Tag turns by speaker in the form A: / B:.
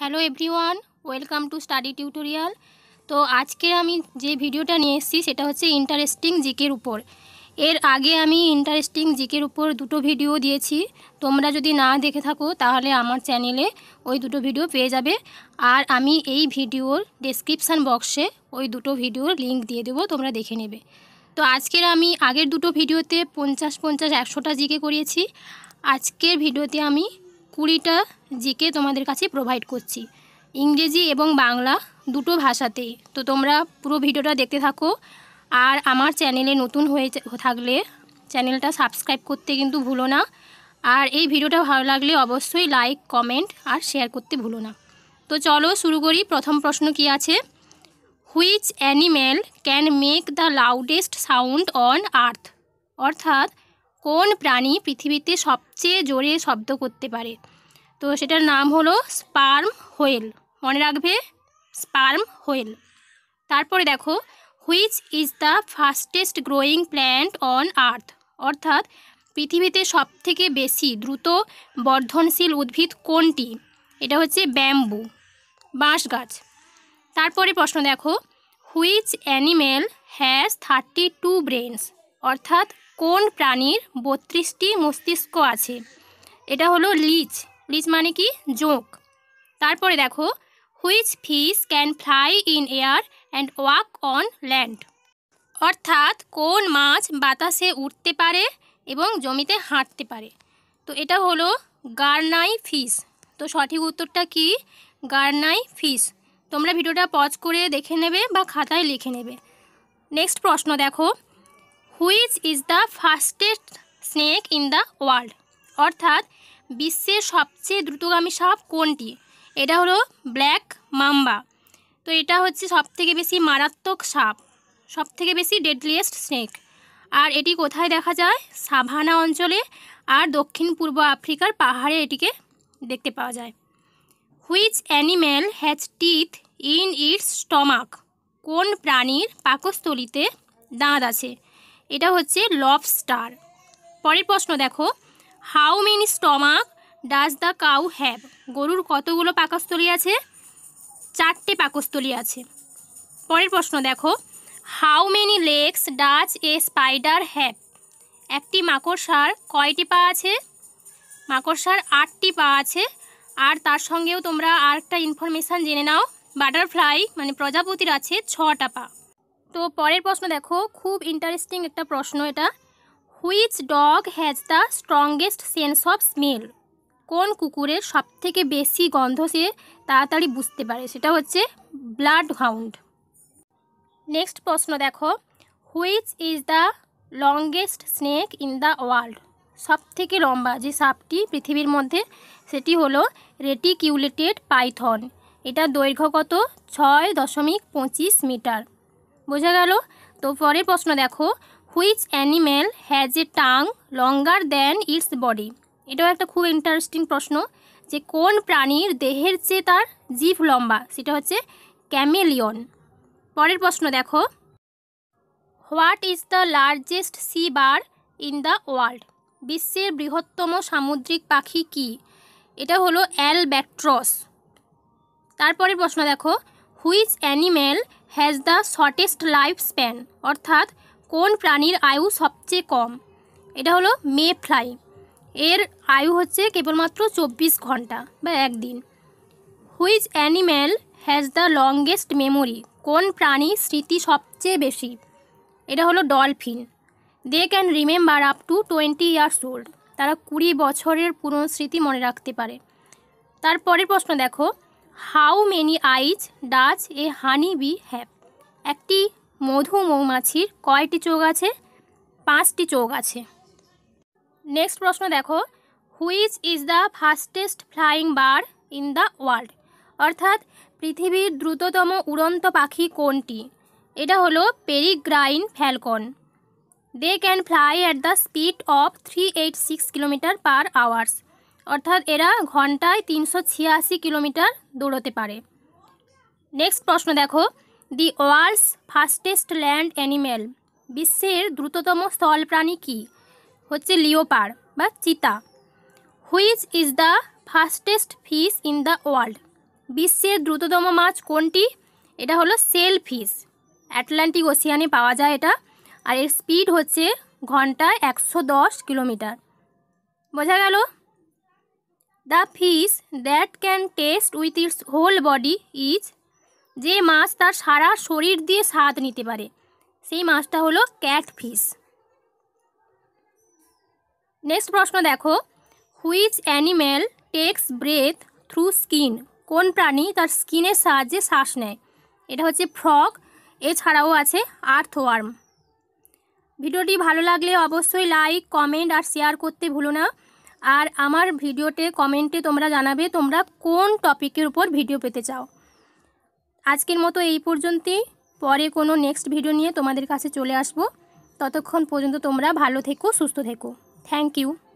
A: hello everyone welcome to study tutorial তো আজকে আমি যে ভিডিওটা নিয়ে এসেছি সেটা হচ্ছে ইন্টারেস্টিং জিকের উপর এর আগে আমি ইন্টারেস্টিং জিকের উপর দুটো ভিডিও দিয়েছি তোমরা যদি না দেখে থাকো তাহলে আমার চ্যানেলে ওই দুটো ভিডিও পেয়ে যাবে আর আমি এই ভিডিওর ডেসক্রিপশান বক্সে ওই দুটো ভিডিওর লিঙ্ক দিয়ে দেবো তোমরা দেখে নেবে তো আজকের আমি আগের দুটো ভিডিওতে পঞ্চাশ পঞ্চাশ একশোটা জিকে করিয়েছি আজকের ভিডিওতে আমি কুড়িটা জিকে তোমাদের কাছে প্রোভাইড করছি ইংরেজি এবং বাংলা দুটো ভাষাতেই তো তোমরা পুরো ভিডিওটা দেখতে থাকো আর আমার চ্যানেলে নতুন হয়ে থাকলে চ্যানেলটা সাবস্ক্রাইব করতে কিন্তু ভুলো না আর এই ভিডিওটা ভালো লাগলে অবশ্যই লাইক কমেন্ট আর শেয়ার করতে ভুলো না তো চলো শুরু করি প্রথম প্রশ্ন কি আছে which animal can make the loudest sound on earth অর্থাৎ কোন প্রাণী পৃথিবীতে সবচেয়ে জোরে শব্দ করতে পারে তো সেটার নাম হলো স্পার্ম হোয়েল মনে রাখবে স্পার্ম হোয়েল তারপরে দেখো which is the fastest growing plant on earth অর্থাৎ পৃথিবীতে সবথেকে বেশি দ্রুত বর্ধনশীল উদ্ভিদ কোনটি এটা হচ্ছে ব্যাম্বু বাঁশ গাছ তারপরে প্রশ্ন দেখো which animal has thirty two brains অর্থাৎ কোন প্রাণীর বত্রিশটি মস্তিষ্ক আছে এটা হলো লিচ লিচ মানে কি জোঁক তারপরে দেখো which fish can fly in air and walk on land অর্থাৎ কোন মাছ বাতাসে উঠতে পারে এবং জমিতে হাঁটতে পারে তো এটা হলো গার্নাই ফিস তো সঠিক উত্তরটা কি গার্নাই ফিস তোমরা ভিডিওটা পজ করে দেখে নেবে বা খাতায় লিখে নেবে নেক্সট প্রশ্ন দেখো which is the fastest snake in the world অর্থাৎ বিশ্বের সবচেয়ে দ্রুতগামী সাপ কোনটি এটা হলো ব্ল্যাক মাম্বা তো এটা হচ্ছে সবথেকে বেশি মারাত্মক সাপ সবথেকে বেশি ডেডলিয়েস্ট স্নেক আর এটি কোথায় দেখা যায় সাভানা অঞ্চলে আর দক্ষিণ পূর্ব আফ্রিকার পাহাড়ে এটিকে দেখতে পাওয়া যায় which animal has teeth in its stomach কোন প্রাণীর পাকস্থলিতে দাঁত আছে এটা হচ্ছে স্টার পরের প্রশ্ন দেখো how many stomach does the cow have গরুর কতগুলো পাকস্থলী আছে চারটে পাকস্থলী আছে পরের প্রশ্ন দেখো how many legs does a spider have একটি মাকড়সার কয়টি পা আছে মাকড়সার আটটি পা আছে আর তার সঙ্গেও তোমরা আরেকটা ইনফরমেশান জেনে নাও বাটারফ্লাই মানে প্রজাপতির আছে ছটা পা তো পরের প্রশ্ন দেখো খুব ইন্টারেস্টিং একটা প্রশ্ন এটা which dog has the strongest sense of smell কোন কুকুরের সব থেকে বেশি গন্ধ সে তাড়াতাড়ি বুঝতে পারে সেটা হচ্ছে ব্লাড হাউন্ড নেক্সট প্রশ্ন দেখো which is the longest snake in the world সব থেকে লম্বা যে সাপটি পৃথিবীর মধ্যে সেটি হলো রেটিকিউলেটেড পাইথন এটা দৈর্ঘ্য কত ছয় দশমিক পঁচিশ মিটার বোঝা গেল তো পরের প্রশ্ন দেখো which animal has a tongue longer than its body এটাও একটা খুব ইন্টারেস্টিং প্রশ্ন যে কোন প্রাণীর দেহের চেয়ে তার জিভ লম্বা সেটা হচ্ছে ক্যামেলিয়ন পরের প্রশ্ন দেখো what is the largest sea bird in the world বিশ্বের বৃহত্তম সামুদ্রিক পাখি কি এটা হলো অ্যালব্যাট্রস তারপরের প্রশ্ন দেখো which animal has the shortest life span অর্থাৎ কোন প্রাণীর আয়ু সবচেয়ে কম এটা হলো মে ফ্লাই এর আয়ু হচ্ছে কেবলমাত্র চব্বিশ ঘন্টা বা একদিন which animal has the longest memory কোন প্রাণীর স্মৃতি সবচেয়ে বেশি এটা হলো dolphin they can remember up to twenty years old তারা কুড়ি বছরের পুরনো স্মৃতি মনে রাখতে পারে তারপরের প্রশ্ন দেখো how many eyes does a honey bee have একটি মধু মৌমাছির কয়টি চোখ আছে পাঁচটি চোখ আছে নেক্সট প্রশ্ন দেখো which is the fastest flying bird in the world অর্থাৎ পৃথিবীর দ্রুততম উড়ন্ত পাখি কোনটি এটা হলো peregrine falcon they can fly at the speed of three eight six kilometre per hours অর্থাৎ এরা ঘন্টায় তিনশো ছিয়াশি কিলোমিটার দৌড়তে পারে নেক্সট প্রশ্ন দেখো the world's fastest land animal বিশ্বের দ্রুততম স্থল প্রাণী কী হচ্ছে লিওপার বা চিতা which is the fastest fish in the world বিশ্বের দ্রুততম মাছ কোনটি এটা হলো সেল ফিস অ্যাটলান্টিক ওসিয়ানে পাওয়া যায় এটা আর এর স্পিড হচ্ছে ঘন্টায় একশো কিলোমিটার বোঝা গেল the fish that can taste with its whole body is যে মাছ তার সারা শরীর দিয়ে স্বাদ নিতে পারে সেই মাছটা হলো ক্যাট ফিস নেক্সট প্রশ্ন দেখো which animal takes breath through skin কোন প্রাণী তার স্কিনের সাহায্যে শ্বাস নেয় এটা হচ্ছে ফ্রক এছাড়াও আছে আর্থ ওয়ার্ম ভিডিওটি ভালো লাগলে অবশ্যই লাইক কমেন্ট আর শেয়ার করতে ভুলো না আর আমার ভিডিওতে কমেন্টে তোমরা জানাবে তোমরা কোন টপিকের উপর ভিডিও পেতে চাও আজকের মতো এই পর্যন্তই পরে কোনো নেক্সট ভিডিও নিয়ে তোমাদের কাছে চলে আসব ততক্ষণ পর্যন্ত তোমরা ভালো থেকো সুস্থ থেকো থ্যাংক ইউ